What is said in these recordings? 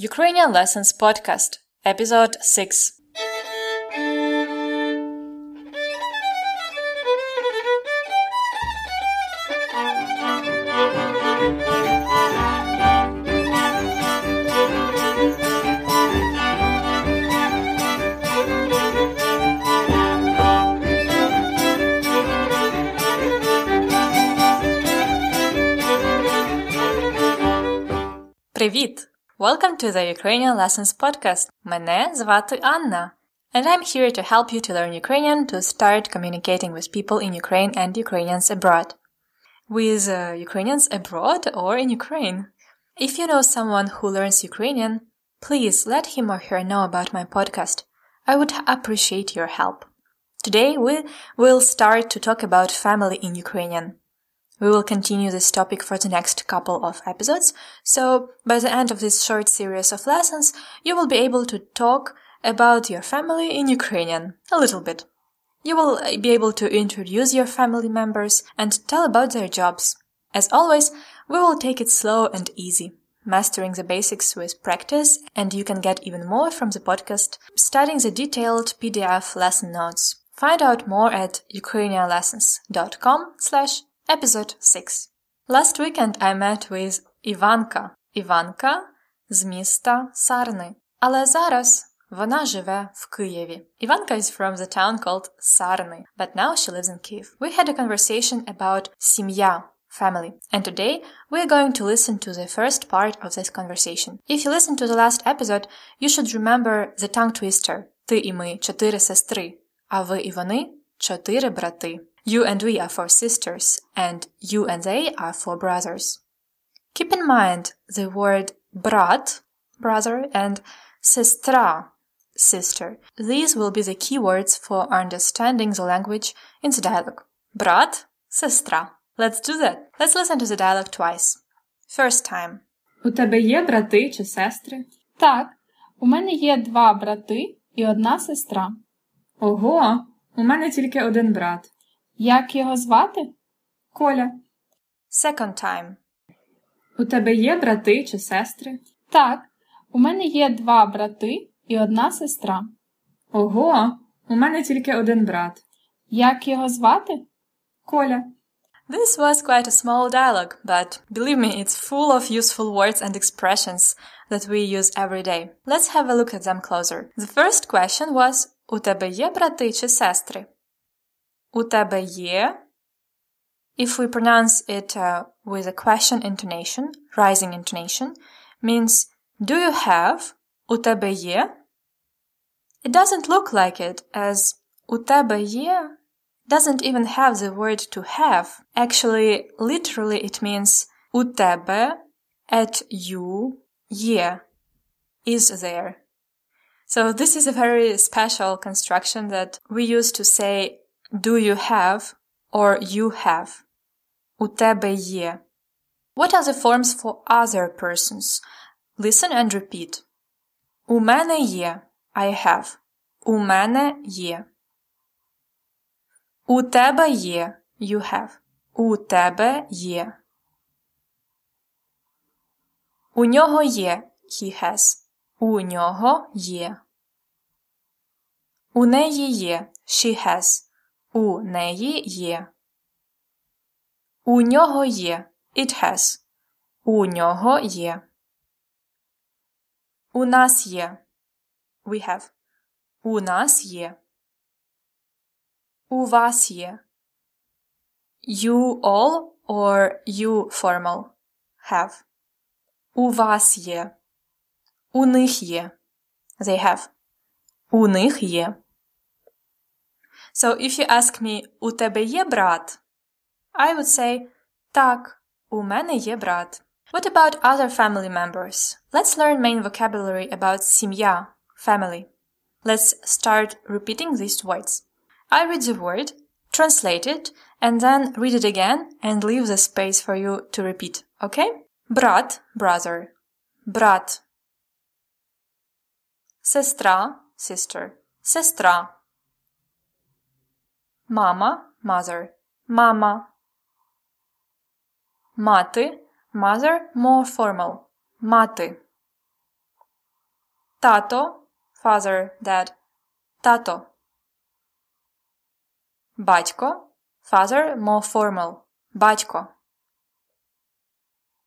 Ukrainian Lessons Podcast, Episode 6. Привіт! Welcome to the Ukrainian Lessons Podcast. Мене звати Anna, and I'm here to help you to learn Ukrainian to start communicating with people in Ukraine and Ukrainians abroad. With uh, Ukrainians abroad or in Ukraine. If you know someone who learns Ukrainian, please let him or her know about my podcast. I would appreciate your help. Today we will start to talk about family in Ukrainian. We will continue this topic for the next couple of episodes, so by the end of this short series of lessons, you will be able to talk about your family in Ukrainian a little bit. You will uh, be able to introduce your family members and tell about their jobs. As always, we will take it slow and easy, mastering the basics with practice, and you can get even more from the podcast, studying the detailed PDF lesson notes. Find out more at ukrainianlessons.com slash Episode 6. Last weekend I met with Ivanka. Ivanka з міста Сарни. Але зараз вона живе в Києві. Ivanka is from the town called Sarny, but now she lives in Kiev. We had a conversation about семья, family. And today we are going to listen to the first part of this conversation. If you listen to the last episode, you should remember the tongue twister. Ти і ми – чотири сестри, а ви і вони – чотири брати. You and we are for sisters, and you and they are for brothers. Keep in mind the word brat, brother, and sestra, sister. These will be the key words for understanding the language in the dialogue. Brat, сестра. Let's do that. Let's listen to the dialogue twice. First time. У тебе є брати чи сестри? Так. У мене є два брати і одна сестра. Ого, у мене тільки один брат. Як його звати? Коля. Second time. У тебе є брати чи сестри? Так. У мене є два брати і одна сестра. Ого, у мене тільки один брат. Як його звати? Коля. This was quite a small dialogue, but believe me, it's full of useful words and expressions that we use every day. Let's have a look at them closer. The first question was У тебе є брати чи сестри? utabaye, if we pronounce it uh, with a question intonation, rising intonation, means do you have utabaye? It doesn't look like it as utabaye doesn't even have the word to have. Actually, literally it means у тебе, at you, yeah, is there. So this is a very special construction that we use to say do you have or you have? У тебе є. What are the forms for other persons? Listen and repeat. У мене є. I have. У мене є. У тебе є. You have. У тебе є. У нього є. He has. У нього є. У неї є. She has. У неї є. У нього є. It has. У нього є. У нас є. We have. У нас є. У вас є. You all or you formal have. У вас є. У них є. They have. У них є. So if you ask me, у тебе є брат? I would say, так, у мене є брат. What about other family members? Let's learn main vocabulary about сім'я, family. Let's start repeating these words. I read the word, translate it, and then read it again and leave the space for you to repeat, okay? Брат, brother. Брат. Сестра, sister. Сестра. Mama, mother, mama. Мати, mother, more formal, мати. Тато, father, dad, тато. Батько, father, more formal, батько.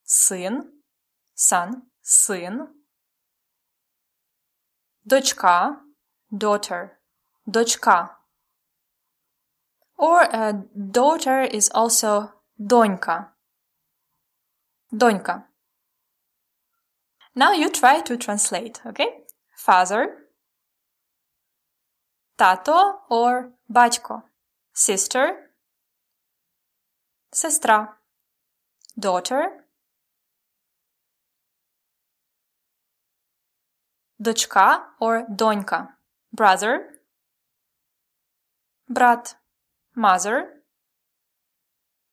Син, son, син. Дочка, daughter, дочка. Or a uh, daughter is also донька. Донька. Now you try to translate, okay? Father, тато or батько, sister, сестра, daughter, дочка or донька, brother, брат. Mother,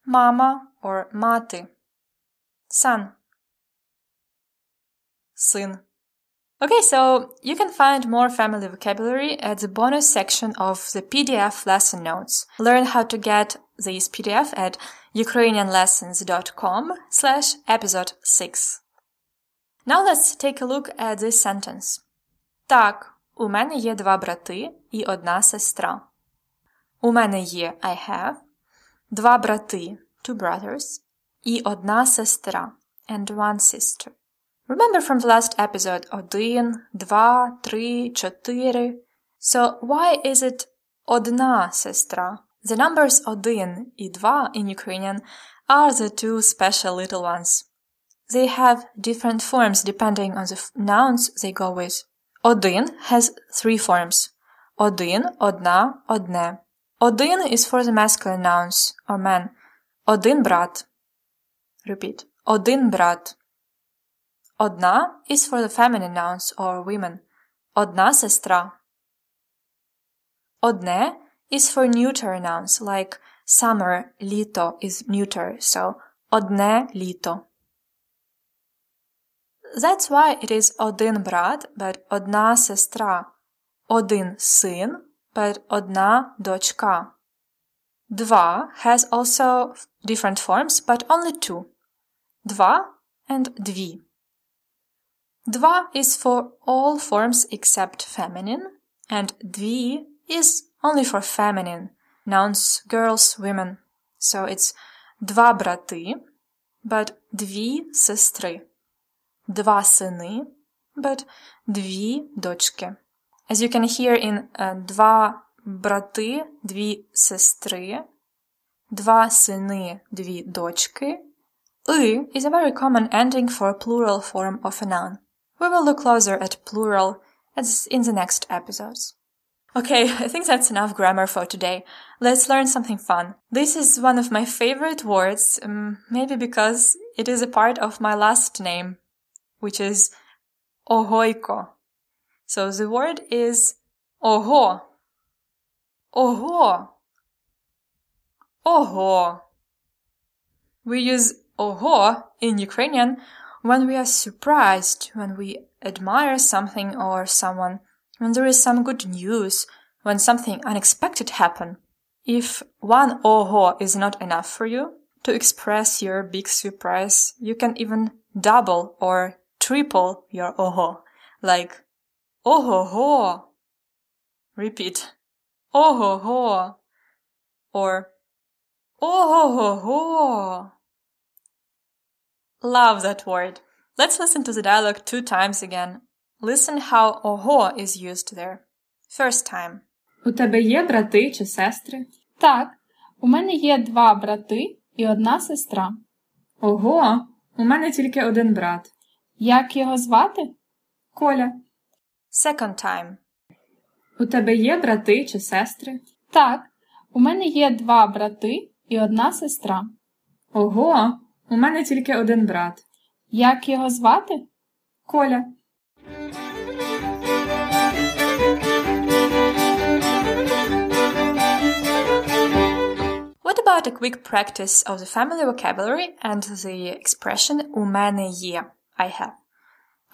mama or mate, son, sin. Okay, so you can find more family vocabulary at the bonus section of the PDF lesson notes. Learn how to get this PDF at ukrainianlessons.com slash episode 6. Now let's take a look at this sentence. Так, у мене є два брати і одна сестра. У мене є I have, два брати, two brothers, і одна сестра, and one sister. Remember from the last episode 1, 2, 3, 4. So why is it одна сестра? The numbers 1 і 2 in Ukrainian are the two special little ones. They have different forms depending on the nouns they go with. Один has three forms. Один, одна, одне. Один is for the masculine nouns or men. Один брат. Repeat. Один брат. Одна is for the feminine nouns or women. Одна сестра. Одне is for neuter nouns like summer, літо is neuter, so одне літо. That's why it is один брат, but одна сестра. Один син but одна дочка. Два has also different forms, but only two. Два and дві. Два is for all forms except feminine, and дві is only for feminine nouns, girls, women. So it's два брати, but дві сестри. Два сини, but дві дочки. As you can hear in два брати, дві сестри, два сини, дві дочки, ы is a very common ending for a plural form of a noun. We will look closer at plural as in the next episodes. Okay, I think that's enough grammar for today. Let's learn something fun. This is one of my favorite words, um, maybe because it is a part of my last name, which is Ohoiko. So the word is oho. Oho. Oho. We use oho in Ukrainian when we are surprised, when we admire something or someone, when there is some good news, when something unexpected happened. If one oho is not enough for you to express your big surprise, you can even double or triple your oho, like Ohoho. Repeat. Ohoho. Or Ohohoho. Love that word. Let's listen to the dialogue two times again. Listen how oho is used there. First time. У тебе є брати чи сестри? Так. У мене є два брати і одна сестра. Ого, у мене тільки один брат. Як його звати? Коля. Second time. У тебе є брати чи сестри? Так. У мене є два брати і одна сестра. Ого, у мене тільки один брат. Як його звати? Коля. What about a quick practice of the family vocabulary and the expression у мене є I have?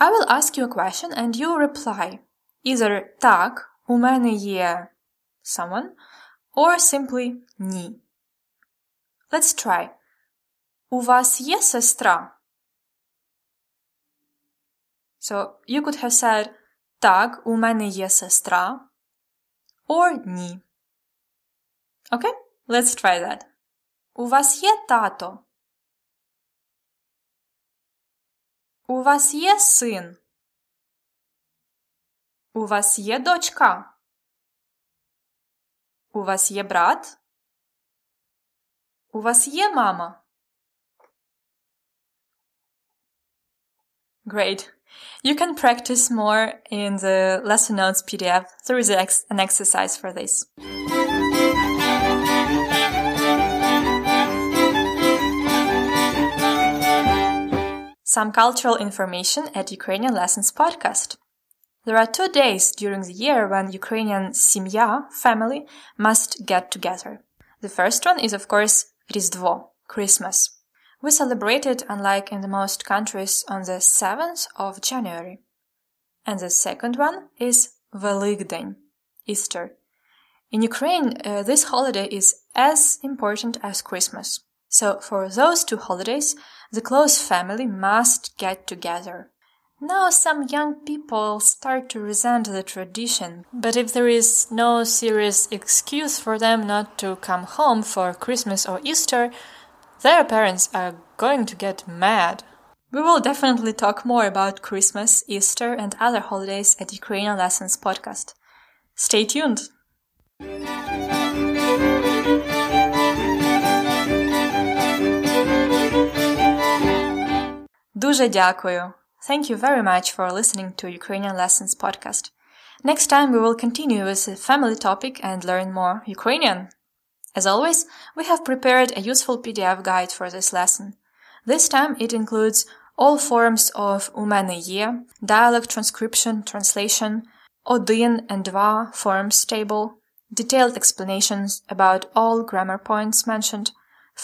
I will ask you a question and you reply either так, у мене є someone, or simply ні. Let's try. У вас є сестра? So you could have said так, у мене є сестра, or ні. Okay, let's try that. У вас є тато? У вас є син? У вас є дочка? У вас є брат? У вас є мама? Great. You can practice more in the lesson notes PDF. There is an exercise for this. some cultural information at Ukrainian Lessons podcast. There are two days during the year when Ukrainian simya family, must get together. The first one is, of course, Rizdvo, Christmas. We celebrate it, unlike in the most countries, on the 7th of January. And the second one is Velikdень, Easter. In Ukraine, uh, this holiday is as important as Christmas. So for those two holidays, the close family must get together. Now some young people start to resent the tradition, but if there is no serious excuse for them not to come home for Christmas or Easter, their parents are going to get mad. We will definitely talk more about Christmas, Easter, and other holidays at Ukrainian Lessons podcast. Stay tuned! Дуже дякую. Thank you very much for listening to Ukrainian Lessons podcast. Next time we will continue with a family topic and learn more Ukrainian. As always, we have prepared a useful PDF guide for this lesson. This time it includes all forms of у мене dialect transcription, translation, odin and два forms table, detailed explanations about all grammar points mentioned,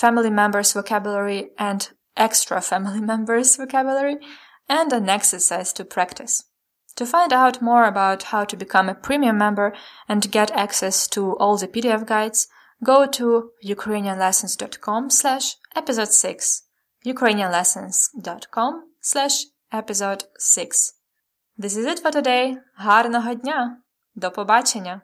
family members vocabulary and extra family members' vocabulary, and an exercise to practice. To find out more about how to become a premium member and get access to all the PDF guides, go to ukrainianlessons.com slash episode 6, ukrainianlessons.com slash episode 6. This is it for today. Гарного дня! До побачення!